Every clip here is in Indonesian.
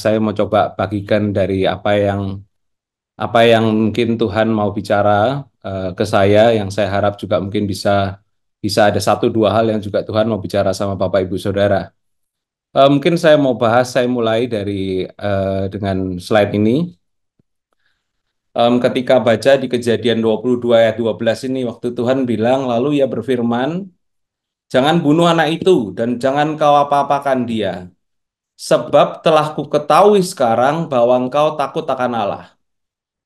saya mau coba bagikan dari apa yang apa yang mungkin Tuhan mau bicara uh, ke saya yang saya harap juga mungkin bisa bisa ada satu dua hal yang juga Tuhan mau bicara sama Bapak Ibu Saudara. Uh, mungkin saya mau bahas saya mulai dari uh, dengan slide ini. Um, ketika baca di Kejadian 22 ayat 12 ini waktu Tuhan bilang lalu ia berfirman, "Jangan bunuh anak itu dan jangan kau apa-apakan dia." Sebab telah ku ketahui sekarang bahwa engkau takut akan Allah.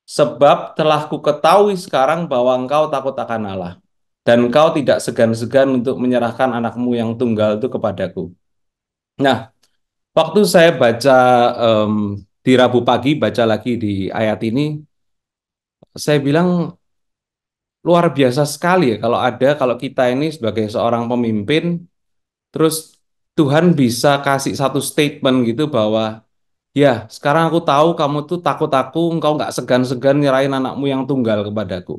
Sebab telah ku ketahui sekarang bahwa engkau takut akan Allah. Dan engkau tidak segan-segan untuk menyerahkan anakmu yang tunggal itu kepadaku. Nah, waktu saya baca um, di Rabu pagi, baca lagi di ayat ini, saya bilang luar biasa sekali ya kalau ada, kalau kita ini sebagai seorang pemimpin, terus Tuhan bisa kasih satu statement gitu bahwa ya sekarang aku tahu kamu tuh takut aku, engkau nggak segan-segan nyerahin anakmu yang tunggal kepadaku.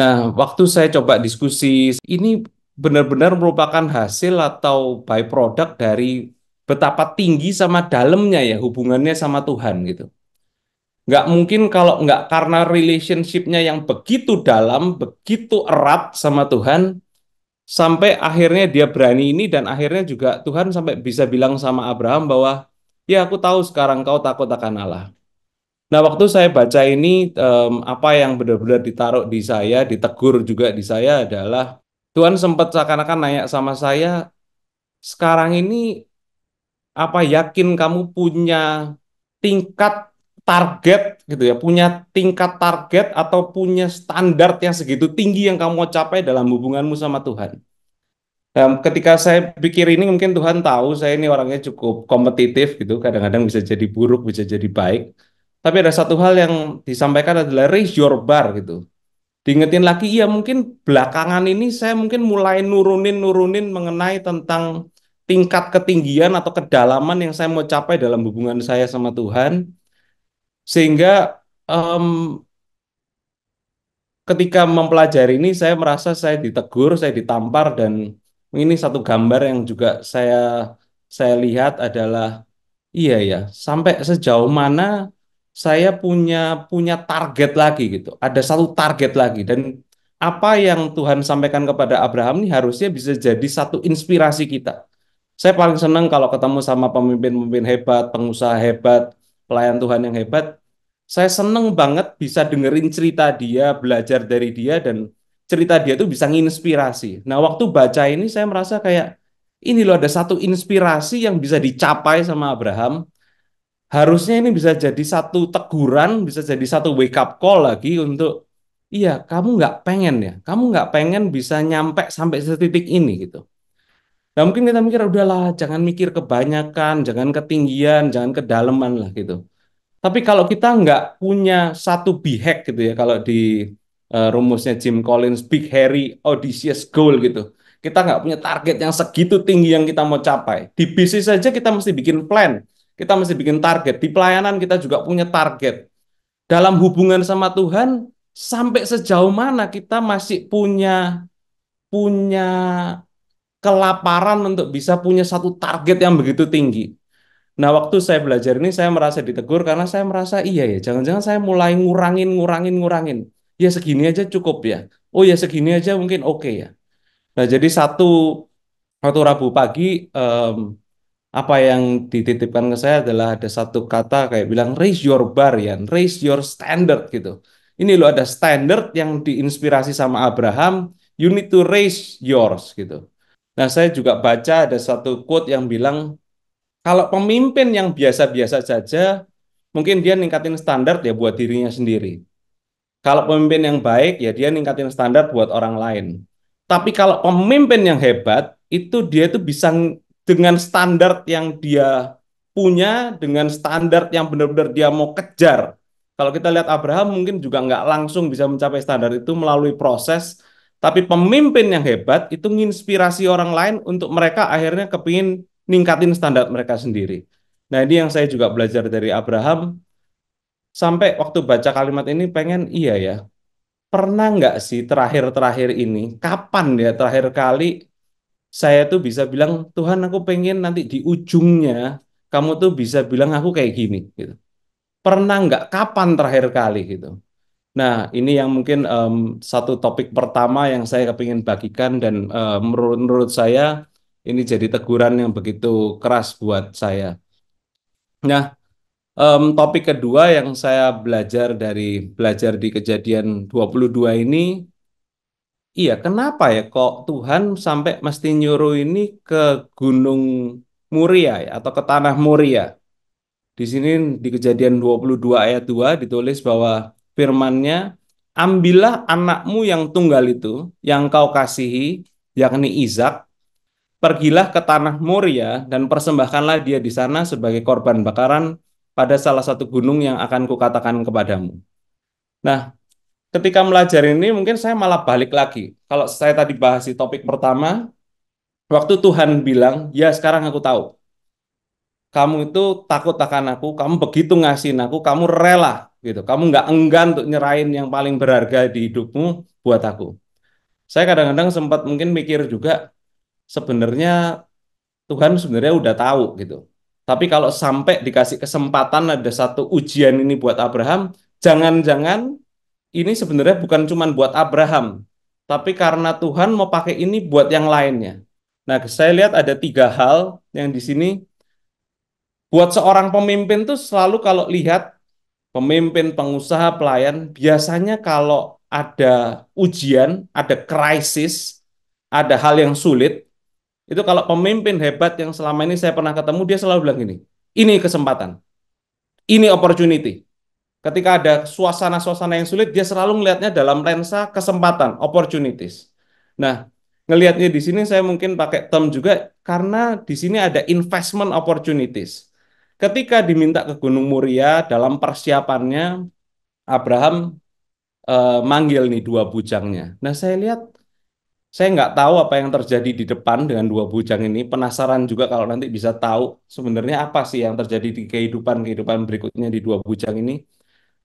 Nah, waktu saya coba diskusi, ini benar-benar merupakan hasil atau byproduct dari betapa tinggi sama dalamnya ya hubungannya sama Tuhan gitu. Nggak mungkin kalau nggak karena relationshipnya yang begitu dalam, begitu erat sama Tuhan, sampai akhirnya dia berani ini dan akhirnya juga Tuhan sampai bisa bilang sama Abraham bahwa ya aku tahu sekarang kau takut akan Allah. Nah waktu saya baca ini um, apa yang benar-benar ditaruh di saya, ditegur juga di saya adalah Tuhan sempat seakan-akan nanya sama saya sekarang ini apa yakin kamu punya tingkat target gitu ya, punya tingkat target atau punya standar yang segitu tinggi yang kamu mau capai dalam hubunganmu sama Tuhan. Dan ketika saya pikir ini mungkin Tuhan tahu saya ini orangnya cukup kompetitif gitu, kadang-kadang bisa jadi buruk, bisa jadi baik. Tapi ada satu hal yang disampaikan adalah raise your bar gitu. Diingetin lagi, ya mungkin belakangan ini saya mungkin mulai nurunin-nurunin mengenai tentang tingkat ketinggian atau kedalaman yang saya mau capai dalam hubungan saya sama Tuhan sehingga um, ketika mempelajari ini saya merasa saya ditegur, saya ditampar dan ini satu gambar yang juga saya saya lihat adalah iya ya, sampai sejauh mana saya punya punya target lagi gitu. Ada satu target lagi dan apa yang Tuhan sampaikan kepada Abraham ini harusnya bisa jadi satu inspirasi kita. Saya paling senang kalau ketemu sama pemimpin-pemimpin hebat, pengusaha hebat, pelayan Tuhan yang hebat. Saya seneng banget bisa dengerin cerita dia, belajar dari dia, dan cerita dia tuh bisa nginspirasi. Nah, waktu baca ini saya merasa kayak, ini loh ada satu inspirasi yang bisa dicapai sama Abraham. Harusnya ini bisa jadi satu teguran, bisa jadi satu wake up call lagi untuk, iya, kamu nggak pengen ya, kamu nggak pengen bisa nyampe sampai setitik ini gitu Nah mungkin kita mikir udahlah jangan mikir kebanyakan, jangan ketinggian, jangan kedalaman lah gitu. Tapi kalau kita nggak punya satu bihak gitu ya kalau di uh, rumusnya Jim Collins Big Harry Odysseus Goal gitu. Kita nggak punya target yang segitu tinggi yang kita mau capai. Di bisnis saja kita mesti bikin plan, kita mesti bikin target. Di pelayanan kita juga punya target. Dalam hubungan sama Tuhan sampai sejauh mana kita masih punya punya kelaparan untuk bisa punya satu target yang begitu tinggi. Nah, waktu saya belajar ini saya merasa ditegur karena saya merasa iya ya, jangan-jangan saya mulai ngurangin, ngurangin, ngurangin. Ya segini aja cukup ya. Oh ya segini aja mungkin oke okay ya. Nah, jadi satu waktu Rabu pagi um, apa yang dititipkan ke saya adalah ada satu kata kayak bilang raise your bar ya, raise your standard gitu. Ini lo ada standard yang diinspirasi sama Abraham, you need to raise yours gitu. Nah, saya juga baca ada satu quote yang bilang kalau pemimpin yang biasa-biasa saja mungkin dia ningkatin standar ya buat dirinya sendiri. Kalau pemimpin yang baik ya dia ningkatin standar buat orang lain. Tapi kalau pemimpin yang hebat itu dia itu bisa dengan standar yang dia punya, dengan standar yang benar-benar dia mau kejar. Kalau kita lihat Abraham mungkin juga nggak langsung bisa mencapai standar itu melalui proses tapi pemimpin yang hebat itu menginspirasi orang lain untuk mereka akhirnya kepingin ningkatin standar mereka sendiri. Nah ini yang saya juga belajar dari Abraham. Sampai waktu baca kalimat ini pengen iya ya. Pernah nggak sih terakhir-terakhir ini, kapan ya terakhir kali saya tuh bisa bilang, Tuhan aku pengen nanti di ujungnya kamu tuh bisa bilang aku kayak gini. Gitu. Pernah nggak kapan terakhir kali gitu. Nah, ini yang mungkin um, satu topik pertama yang saya ingin bagikan dan uh, menurut, menurut saya ini jadi teguran yang begitu keras buat saya. Nah, um, topik kedua yang saya belajar dari belajar di kejadian 22 ini, iya kenapa ya kok Tuhan sampai mesti nyuruh ini ke Gunung Muria ya, atau ke Tanah Muria. Di sini di kejadian 22 ayat 2 ditulis bahwa firmannya, Ambillah anakmu yang tunggal itu, yang kau kasihi, yakni Izak, pergilah ke tanah Moria dan persembahkanlah dia di sana sebagai korban bakaran pada salah satu gunung yang akan kukatakan kepadamu. Nah, ketika melajar ini mungkin saya malah balik lagi. Kalau saya tadi bahas di topik pertama, waktu Tuhan bilang, ya sekarang aku tahu. Kamu itu takut akan aku, kamu begitu ngasihin aku, kamu rela gitu kamu nggak enggan untuk nyerahin yang paling berharga di hidupmu buat aku saya kadang-kadang sempat mungkin mikir juga sebenarnya Tuhan sebenarnya udah tahu gitu tapi kalau sampai dikasih kesempatan ada satu ujian ini buat Abraham jangan-jangan ini sebenarnya bukan cuma buat Abraham tapi karena Tuhan mau pakai ini buat yang lainnya nah saya lihat ada tiga hal yang di sini buat seorang pemimpin tuh selalu kalau lihat pemimpin pengusaha pelayan biasanya kalau ada ujian, ada krisis, ada hal yang sulit, itu kalau pemimpin hebat yang selama ini saya pernah ketemu dia selalu bilang gini, ini kesempatan. Ini opportunity. Ketika ada suasana-suasana yang sulit, dia selalu melihatnya dalam lensa kesempatan, opportunities. Nah, ngelihatnya di sini saya mungkin pakai term juga karena di sini ada investment opportunities. Ketika diminta ke Gunung Muria dalam persiapannya Abraham eh, manggil nih dua bujangnya. Nah saya lihat saya nggak tahu apa yang terjadi di depan dengan dua bujang ini. Penasaran juga kalau nanti bisa tahu sebenarnya apa sih yang terjadi di kehidupan kehidupan berikutnya di dua bujang ini.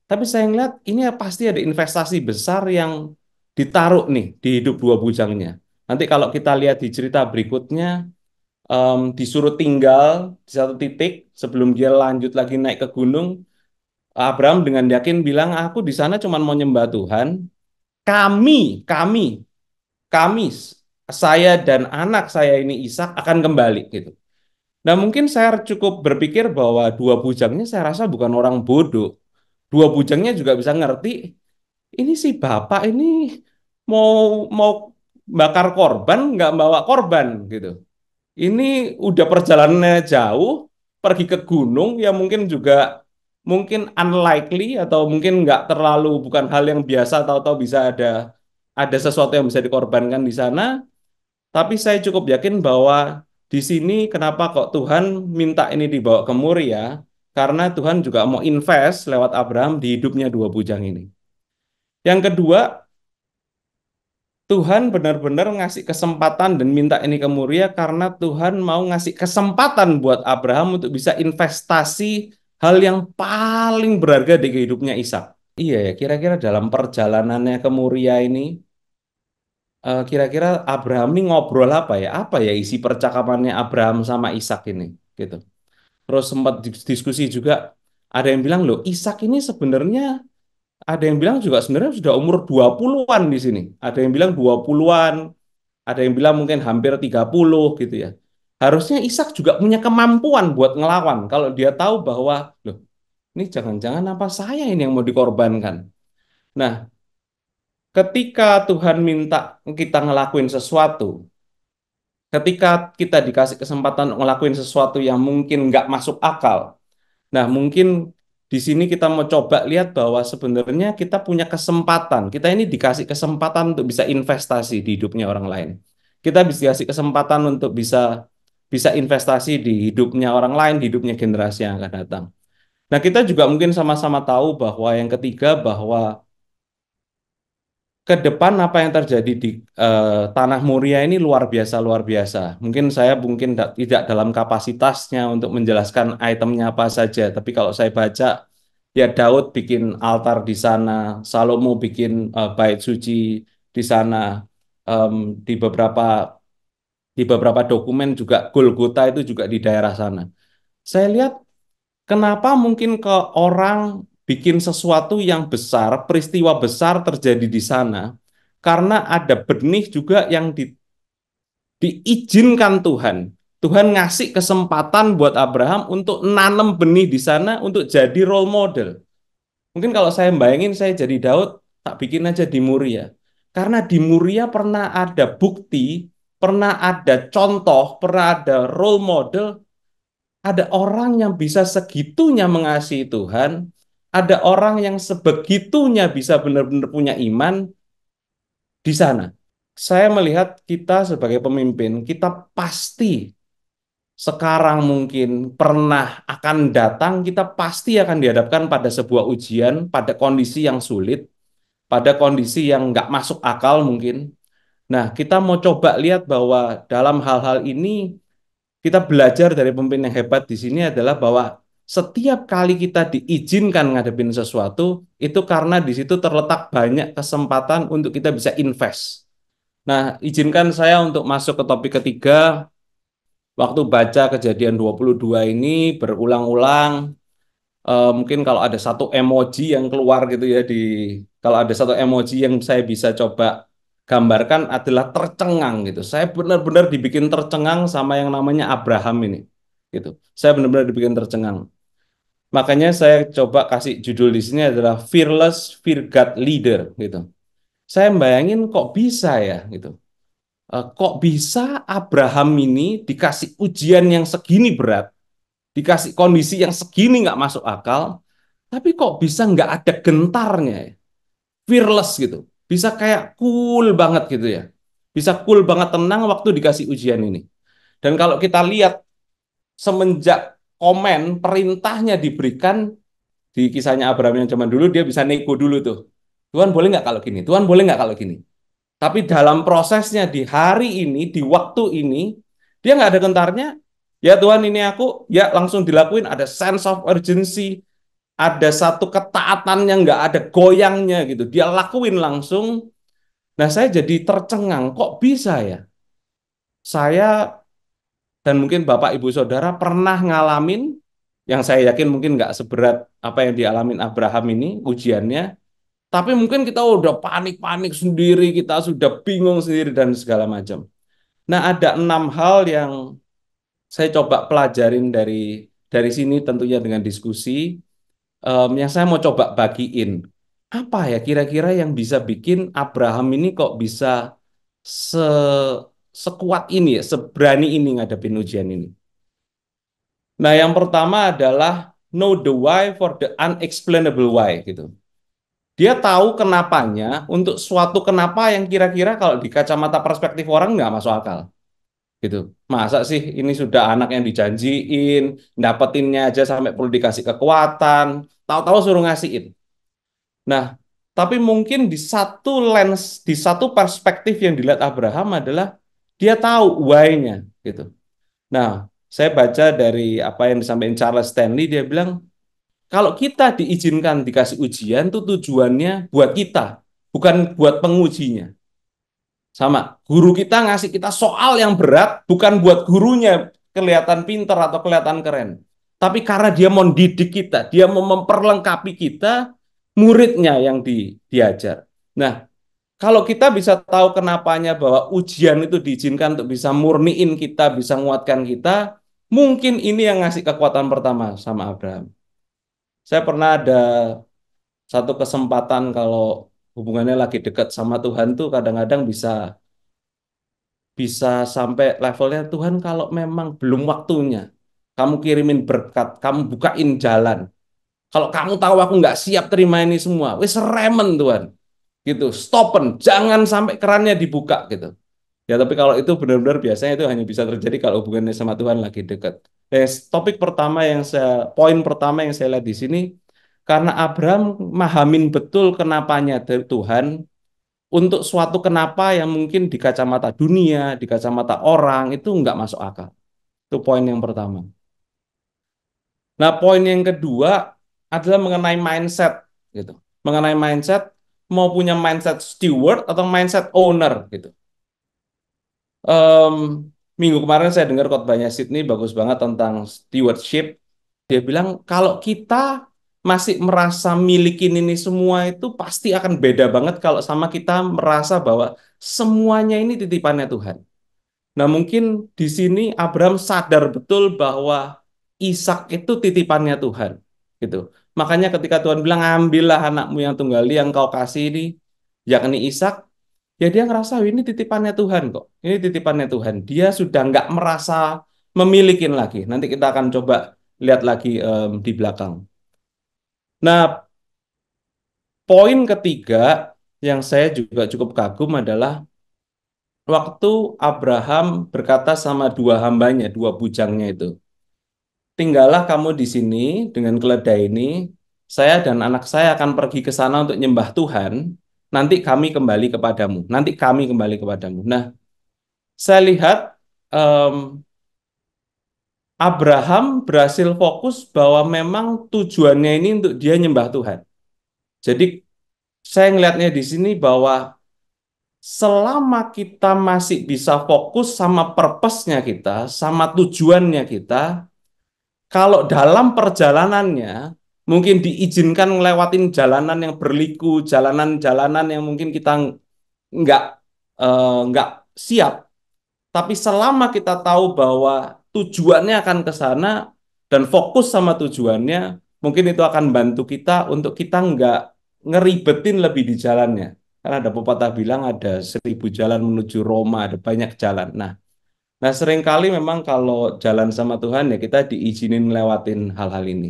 Tapi saya lihat ini pasti ada investasi besar yang ditaruh nih di hidup dua bujangnya. Nanti kalau kita lihat di cerita berikutnya, um, disuruh tinggal di satu titik sebelum dia lanjut lagi naik ke gunung, Abraham dengan yakin bilang, aku di sana cuma mau nyembah Tuhan. Kami, kami, kami, saya dan anak saya ini Ishak akan kembali gitu. Nah mungkin saya cukup berpikir bahwa dua bujangnya saya rasa bukan orang bodoh. Dua bujangnya juga bisa ngerti ini si bapak ini mau mau bakar korban nggak bawa korban gitu ini udah perjalanannya jauh, pergi ke gunung ya mungkin juga mungkin unlikely atau mungkin nggak terlalu bukan hal yang biasa tahu-tahu bisa ada ada sesuatu yang bisa dikorbankan di sana. Tapi saya cukup yakin bahwa di sini kenapa kok Tuhan minta ini dibawa ke ya Karena Tuhan juga mau invest lewat Abraham di hidupnya dua bujang ini. Yang kedua, Tuhan benar-benar ngasih kesempatan dan minta ini ke Muria karena Tuhan mau ngasih kesempatan buat Abraham untuk bisa investasi hal yang paling berharga di kehidupnya Ishak. Iya ya, kira-kira dalam perjalanannya ke Muria ini, eh, kira-kira Abraham ini ngobrol apa ya? Apa ya isi percakapannya Abraham sama Ishak ini? Gitu. Terus sempat diskusi juga, ada yang bilang loh, Ishak ini sebenarnya ada yang bilang juga sebenarnya sudah umur 20-an di sini. Ada yang bilang 20-an, ada yang bilang mungkin hampir 30 gitu ya. Harusnya Ishak juga punya kemampuan buat ngelawan kalau dia tahu bahwa loh, ini jangan-jangan apa saya ini yang mau dikorbankan. Nah, ketika Tuhan minta kita ngelakuin sesuatu, ketika kita dikasih kesempatan ngelakuin sesuatu yang mungkin nggak masuk akal, nah mungkin di sini kita mau coba lihat bahwa sebenarnya kita punya kesempatan. Kita ini dikasih kesempatan untuk bisa investasi di hidupnya orang lain. Kita bisa dikasih kesempatan untuk bisa bisa investasi di hidupnya orang lain, di hidupnya generasi yang akan datang. Nah, kita juga mungkin sama-sama tahu bahwa yang ketiga bahwa ke depan apa yang terjadi di uh, tanah Muria ini luar biasa luar biasa. Mungkin saya mungkin da tidak dalam kapasitasnya untuk menjelaskan itemnya apa saja, tapi kalau saya baca ya Daud bikin altar di sana, Salomo bikin uh, bait suci di sana, um, di beberapa di beberapa dokumen juga Golgota itu juga di daerah sana. Saya lihat kenapa mungkin ke orang bikin sesuatu yang besar, peristiwa besar terjadi di sana karena ada benih juga yang di, diizinkan Tuhan. Tuhan ngasih kesempatan buat Abraham untuk nanam benih di sana untuk jadi role model. Mungkin kalau saya bayangin saya jadi Daud, tak bikin aja di Muria. Karena di Muria pernah ada bukti, pernah ada contoh, pernah ada role model ada orang yang bisa segitunya mengasihi Tuhan ada orang yang sebegitunya bisa benar-benar punya iman di sana. Saya melihat kita sebagai pemimpin, kita pasti sekarang mungkin pernah akan datang, kita pasti akan dihadapkan pada sebuah ujian, pada kondisi yang sulit, pada kondisi yang nggak masuk akal mungkin. Nah, kita mau coba lihat bahwa dalam hal-hal ini, kita belajar dari pemimpin yang hebat di sini adalah bahwa setiap kali kita diizinkan ngadepin sesuatu, itu karena di situ terletak banyak kesempatan untuk kita bisa invest. Nah, izinkan saya untuk masuk ke topik ketiga. Waktu baca kejadian 22 ini berulang-ulang, e, mungkin kalau ada satu emoji yang keluar gitu ya di kalau ada satu emoji yang saya bisa coba gambarkan adalah tercengang gitu. Saya benar-benar dibikin tercengang sama yang namanya Abraham ini gitu. Saya benar-benar dibikin tercengang. Makanya saya coba kasih judul di sini adalah Fearless Fear God Leader gitu. Saya bayangin kok bisa ya gitu. E, kok bisa Abraham ini dikasih ujian yang segini berat, dikasih kondisi yang segini nggak masuk akal, tapi kok bisa nggak ada gentarnya ya? Fearless gitu. Bisa kayak cool banget gitu ya. Bisa cool banget tenang waktu dikasih ujian ini. Dan kalau kita lihat semenjak komen perintahnya diberikan di kisahnya Abraham yang zaman dulu dia bisa nego dulu tuh. Tuhan boleh nggak kalau gini? Tuhan boleh nggak kalau gini? Tapi dalam prosesnya di hari ini, di waktu ini, dia nggak ada gentarnya. Ya Tuhan ini aku, ya langsung dilakuin. Ada sense of urgency, ada satu ketaatan yang nggak ada goyangnya gitu. Dia lakuin langsung. Nah saya jadi tercengang, kok bisa ya? Saya dan mungkin Bapak Ibu Saudara pernah ngalamin yang saya yakin mungkin nggak seberat apa yang dialamin Abraham ini ujiannya tapi mungkin kita udah panik-panik sendiri, kita sudah bingung sendiri dan segala macam. Nah, ada enam hal yang saya coba pelajarin dari dari sini tentunya dengan diskusi um, yang saya mau coba bagiin. Apa ya kira-kira yang bisa bikin Abraham ini kok bisa se sekuat ini, seberani ini ngadepin ujian ini? Nah, yang pertama adalah know the why for the unexplainable why gitu. Dia tahu kenapanya untuk suatu kenapa yang kira-kira kalau di kacamata perspektif orang nggak masuk akal. Gitu. Masa sih ini sudah anak yang dijanjiin, dapetinnya aja sampai perlu dikasih kekuatan, tahu-tahu suruh ngasihin. Nah, tapi mungkin di satu lens, di satu perspektif yang dilihat Abraham adalah dia tahu why-nya gitu. Nah, saya baca dari apa yang disampaikan Charles Stanley dia bilang kalau kita diizinkan dikasih ujian tuh tujuannya buat kita, bukan buat pengujinya. Sama, guru kita ngasih kita soal yang berat bukan buat gurunya kelihatan pinter atau kelihatan keren. Tapi karena dia mau didik kita, dia mau memperlengkapi kita, muridnya yang di, diajar. Nah, kalau kita bisa tahu kenapanya bahwa ujian itu diizinkan untuk bisa murniin kita, bisa menguatkan kita, mungkin ini yang ngasih kekuatan pertama sama Abraham. Saya pernah ada satu kesempatan kalau hubungannya lagi dekat sama Tuhan tuh kadang-kadang bisa bisa sampai levelnya Tuhan kalau memang belum waktunya kamu kirimin berkat, kamu bukain jalan. Kalau kamu tahu aku nggak siap terima ini semua, wes remen Tuhan gitu stopen jangan sampai kerannya dibuka gitu ya tapi kalau itu benar-benar biasanya itu hanya bisa terjadi kalau hubungannya sama Tuhan lagi dekat eh, topik pertama yang saya poin pertama yang saya lihat di sini karena Abraham mahamin betul kenapanya dari Tuhan untuk suatu kenapa yang mungkin di kacamata dunia, di kacamata orang itu nggak masuk akal. Itu poin yang pertama. Nah, poin yang kedua adalah mengenai mindset gitu. Mengenai mindset mau punya mindset steward atau mindset owner gitu. Um, minggu kemarin saya dengar khotbahnya Sydney bagus banget tentang stewardship. Dia bilang kalau kita masih merasa milikin ini semua itu pasti akan beda banget kalau sama kita merasa bahwa semuanya ini titipannya Tuhan. Nah mungkin di sini Abraham sadar betul bahwa Ishak itu titipannya Tuhan gitu. Makanya ketika Tuhan bilang ambillah anakmu yang tunggal yang kau kasih ini yakni Ishak, ya dia ngerasa ini titipannya Tuhan kok. Ini titipannya Tuhan. Dia sudah nggak merasa memiliki lagi. Nanti kita akan coba lihat lagi um, di belakang. Nah, poin ketiga yang saya juga cukup kagum adalah waktu Abraham berkata sama dua hambanya, dua bujangnya itu tinggallah kamu di sini dengan keledai ini, saya dan anak saya akan pergi ke sana untuk nyembah Tuhan, nanti kami kembali kepadamu, nanti kami kembali kepadamu. Nah, saya lihat um, Abraham berhasil fokus bahwa memang tujuannya ini untuk dia nyembah Tuhan. Jadi saya ngelihatnya di sini bahwa selama kita masih bisa fokus sama purpose-nya kita, sama tujuannya kita, kalau dalam perjalanannya mungkin diizinkan ngelewatin jalanan yang berliku, jalanan-jalanan yang mungkin kita nggak uh, nggak siap. Tapi selama kita tahu bahwa tujuannya akan ke sana dan fokus sama tujuannya, mungkin itu akan bantu kita untuk kita nggak ngeribetin lebih di jalannya. Karena ada pepatah bilang ada seribu jalan menuju Roma, ada banyak jalan. Nah, Nah, seringkali memang kalau jalan sama Tuhan ya kita diizinin lewatin hal-hal ini.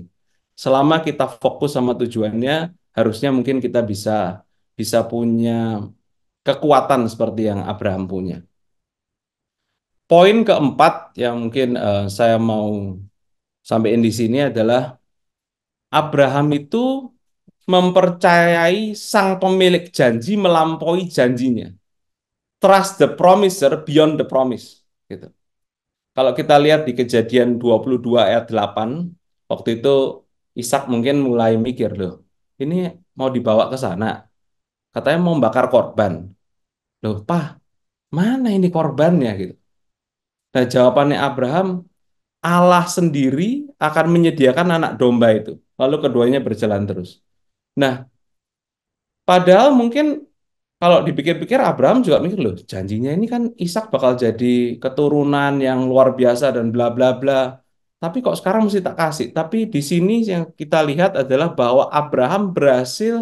Selama kita fokus sama tujuannya, harusnya mungkin kita bisa bisa punya kekuatan seperti yang Abraham punya. Poin keempat yang mungkin uh, saya mau sampaikan di sini adalah Abraham itu mempercayai sang pemilik janji melampaui janjinya. Trust the promiser beyond the promise Gitu. Kalau kita lihat di kejadian 22 ayat 8, waktu itu Ishak mungkin mulai mikir loh, ini mau dibawa ke sana. Katanya mau bakar korban. Loh, Pak, mana ini korbannya gitu. Nah, jawabannya Abraham, Allah sendiri akan menyediakan anak domba itu. Lalu keduanya berjalan terus. Nah, padahal mungkin kalau dipikir-pikir Abraham juga mikir loh janjinya ini kan Ishak bakal jadi keturunan yang luar biasa dan bla bla bla tapi kok sekarang mesti tak kasih tapi di sini yang kita lihat adalah bahwa Abraham berhasil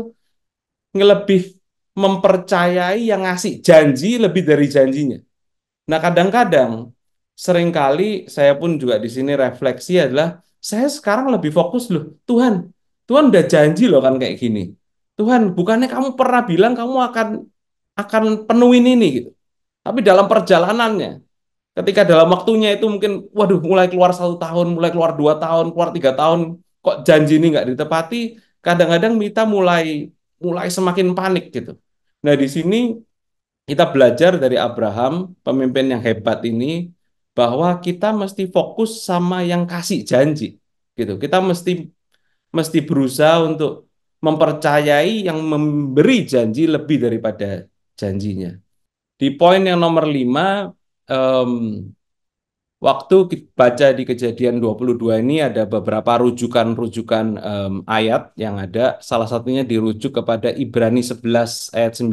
ngelebih mempercayai yang ngasih janji lebih dari janjinya nah kadang-kadang seringkali saya pun juga di sini refleksi adalah saya sekarang lebih fokus loh Tuhan Tuhan udah janji loh kan kayak gini Tuhan, bukannya kamu pernah bilang kamu akan akan penuhin ini gitu. Tapi dalam perjalanannya, ketika dalam waktunya itu mungkin, waduh, mulai keluar satu tahun, mulai keluar dua tahun, keluar tiga tahun, kok janji ini nggak ditepati, kadang-kadang Mita mulai mulai semakin panik gitu. Nah di sini kita belajar dari Abraham, pemimpin yang hebat ini, bahwa kita mesti fokus sama yang kasih janji gitu. Kita mesti mesti berusaha untuk mempercayai yang memberi janji lebih daripada janjinya. Di poin yang nomor lima, um, waktu kita baca di kejadian 22 ini ada beberapa rujukan-rujukan um, ayat yang ada, salah satunya dirujuk kepada Ibrani 11 ayat 19.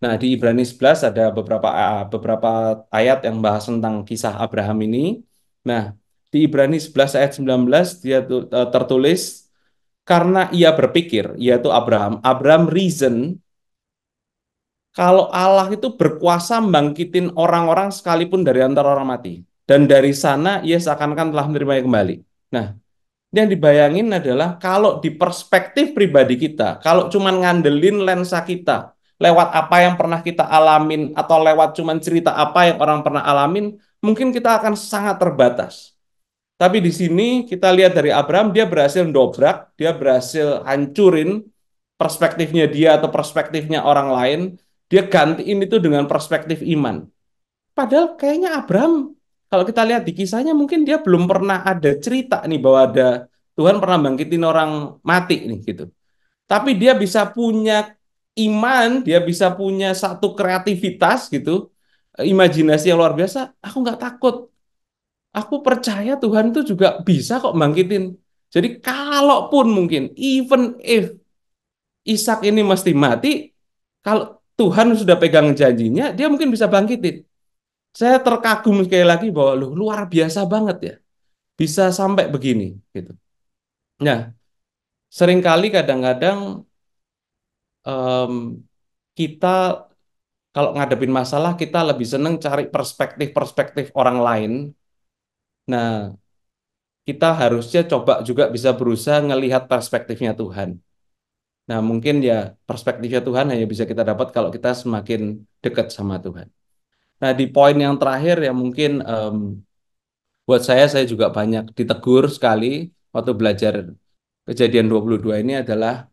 Nah, di Ibrani 11 ada beberapa beberapa ayat yang bahas tentang kisah Abraham ini. Nah, di Ibrani 11 ayat 19 dia e, tertulis karena ia berpikir, yaitu Abraham, Abraham reason kalau Allah itu berkuasa membangkitin orang-orang sekalipun dari antara orang mati. Dan dari sana ia seakan-akan telah menerima kembali. Nah, yang dibayangin adalah kalau di perspektif pribadi kita, kalau cuman ngandelin lensa kita, lewat apa yang pernah kita alamin atau lewat cuman cerita apa yang orang pernah alamin, mungkin kita akan sangat terbatas. Tapi di sini kita lihat dari Abraham, dia berhasil dobrak, dia berhasil hancurin perspektifnya dia atau perspektifnya orang lain. Dia gantiin itu dengan perspektif iman. Padahal kayaknya Abraham, kalau kita lihat di kisahnya mungkin dia belum pernah ada cerita nih bahwa ada Tuhan pernah bangkitin orang mati nih gitu. Tapi dia bisa punya iman, dia bisa punya satu kreativitas gitu, imajinasi yang luar biasa. Aku nggak takut, Aku percaya Tuhan itu juga bisa kok bangkitin. Jadi kalaupun mungkin, even if Ishak ini mesti mati, kalau Tuhan sudah pegang janjinya, dia mungkin bisa bangkitin. Saya terkagum sekali lagi bahwa lu luar biasa banget ya. Bisa sampai begini gitu. Nah, seringkali kadang-kadang um, kita kalau ngadepin masalah kita lebih seneng cari perspektif-perspektif orang lain Nah, kita harusnya coba juga bisa berusaha ngelihat perspektifnya Tuhan. Nah, mungkin ya perspektifnya Tuhan hanya bisa kita dapat kalau kita semakin dekat sama Tuhan. Nah, di poin yang terakhir ya mungkin um, buat saya saya juga banyak ditegur sekali waktu belajar kejadian 22 ini adalah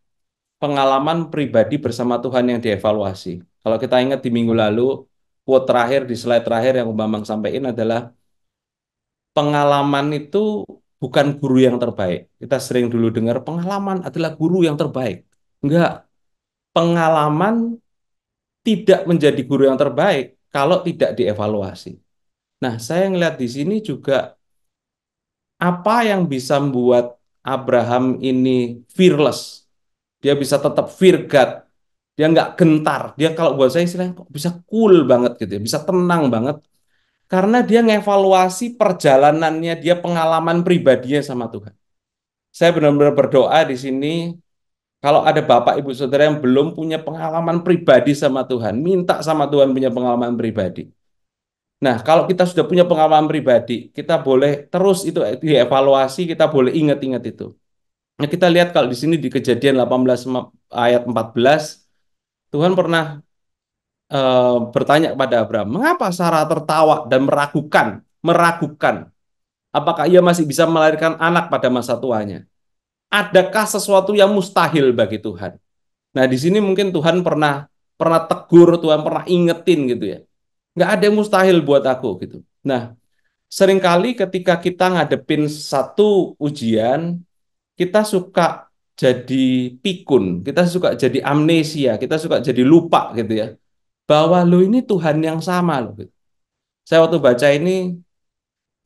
pengalaman pribadi bersama Tuhan yang dievaluasi. Kalau kita ingat di minggu lalu, quote terakhir di slide terakhir yang Bambang sampaikan adalah pengalaman itu bukan guru yang terbaik. Kita sering dulu dengar pengalaman adalah guru yang terbaik. Enggak. Pengalaman tidak menjadi guru yang terbaik kalau tidak dievaluasi. Nah, saya ngelihat di sini juga apa yang bisa membuat Abraham ini fearless. Dia bisa tetap fear God. Dia nggak gentar. Dia kalau buat saya istilahnya bisa cool banget gitu ya. Bisa tenang banget karena dia ngevaluasi perjalanannya, dia pengalaman pribadinya sama Tuhan. Saya benar-benar berdoa di sini, kalau ada bapak ibu saudara yang belum punya pengalaman pribadi sama Tuhan, minta sama Tuhan punya pengalaman pribadi. Nah, kalau kita sudah punya pengalaman pribadi, kita boleh terus itu dievaluasi, kita boleh ingat-ingat itu. Nah, kita lihat kalau di sini di kejadian 18 ayat 14, Tuhan pernah e, bertanya kepada Abraham, mengapa Sarah tertawa dan meragukan, meragukan apakah ia masih bisa melahirkan anak pada masa tuanya? Adakah sesuatu yang mustahil bagi Tuhan? Nah, di sini mungkin Tuhan pernah pernah tegur, Tuhan pernah ingetin gitu ya. Nggak ada yang mustahil buat aku gitu. Nah, seringkali ketika kita ngadepin satu ujian, kita suka jadi pikun, kita suka jadi amnesia, kita suka jadi lupa gitu ya bahwa lo ini Tuhan yang sama lo. Gitu. Saya waktu baca ini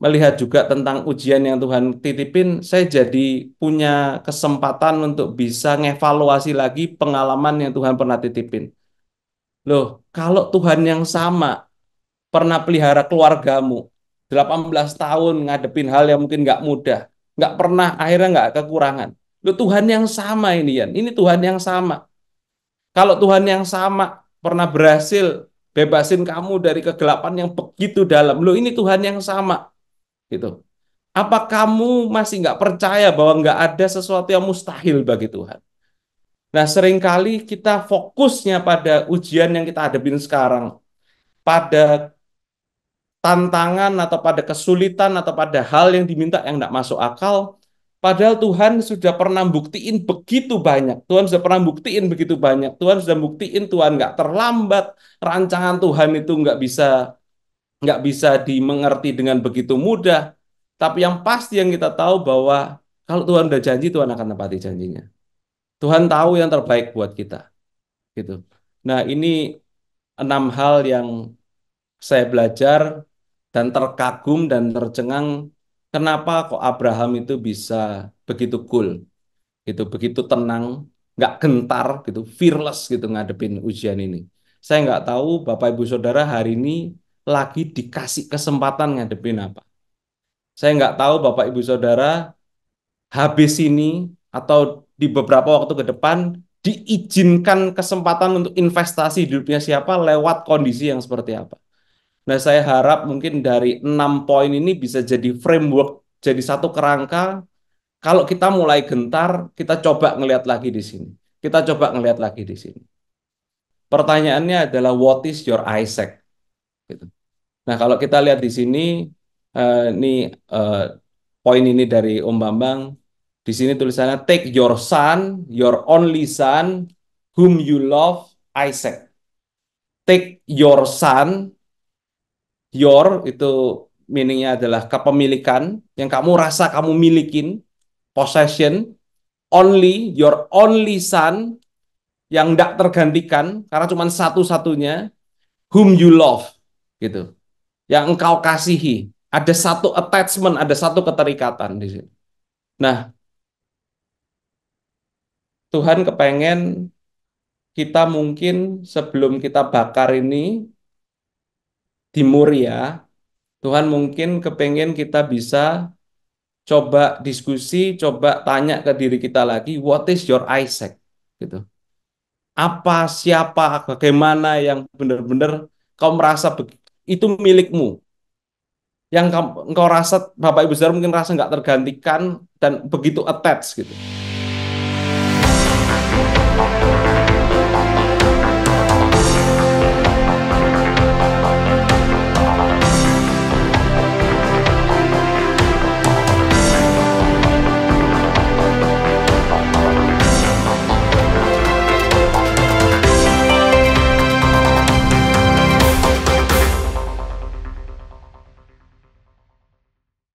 melihat juga tentang ujian yang Tuhan titipin, saya jadi punya kesempatan untuk bisa ngevaluasi lagi pengalaman yang Tuhan pernah titipin. Loh, kalau Tuhan yang sama pernah pelihara keluargamu, 18 tahun ngadepin hal yang mungkin nggak mudah, nggak pernah akhirnya nggak kekurangan. Loh, Tuhan yang sama ini, Yan. Ini Tuhan yang sama. Kalau Tuhan yang sama pernah berhasil bebasin kamu dari kegelapan yang begitu dalam. lo ini Tuhan yang sama. Gitu. Apa kamu masih nggak percaya bahwa nggak ada sesuatu yang mustahil bagi Tuhan? Nah, seringkali kita fokusnya pada ujian yang kita hadapin sekarang. Pada tantangan atau pada kesulitan atau pada hal yang diminta yang nggak masuk akal, Padahal Tuhan sudah pernah buktiin begitu banyak. Tuhan sudah pernah buktiin begitu banyak. Tuhan sudah buktiin Tuhan nggak terlambat. Rancangan Tuhan itu nggak bisa nggak bisa dimengerti dengan begitu mudah. Tapi yang pasti yang kita tahu bahwa kalau Tuhan udah janji, Tuhan akan tepati janjinya. Tuhan tahu yang terbaik buat kita. Gitu. Nah ini enam hal yang saya belajar dan terkagum dan tercengang Kenapa kok Abraham itu bisa begitu cool, gitu, begitu tenang, nggak gentar, gitu, fearless gitu ngadepin ujian ini. Saya nggak tahu Bapak Ibu Saudara hari ini lagi dikasih kesempatan ngadepin apa. Saya nggak tahu Bapak Ibu Saudara habis ini atau di beberapa waktu ke depan diizinkan kesempatan untuk investasi hidupnya siapa lewat kondisi yang seperti apa. Nah, saya harap mungkin dari enam poin ini bisa jadi framework, jadi satu kerangka. Kalau kita mulai gentar, kita coba ngelihat lagi di sini. Kita coba ngelihat lagi di sini. Pertanyaannya adalah what is your Isaac? Gitu. Nah, kalau kita lihat di sini, uh, ini uh, poin ini dari Om Bambang. Di sini tulisannya take your son, your only son, whom you love, Isaac. Take your son, Your itu meaningnya adalah kepemilikan yang kamu rasa kamu milikin, possession, only your only son yang tidak tergantikan karena cuma satu-satunya whom you love gitu yang engkau kasihi ada satu attachment ada satu keterikatan di sini nah Tuhan kepengen kita mungkin sebelum kita bakar ini timur ya, Tuhan mungkin kepengen kita bisa coba diskusi, coba tanya ke diri kita lagi, what is your Isaac? Gitu. Apa, siapa, bagaimana yang benar-benar kau merasa itu milikmu. Yang kau rasa, Bapak Ibu Saudara mungkin rasa nggak tergantikan dan begitu attached gitu.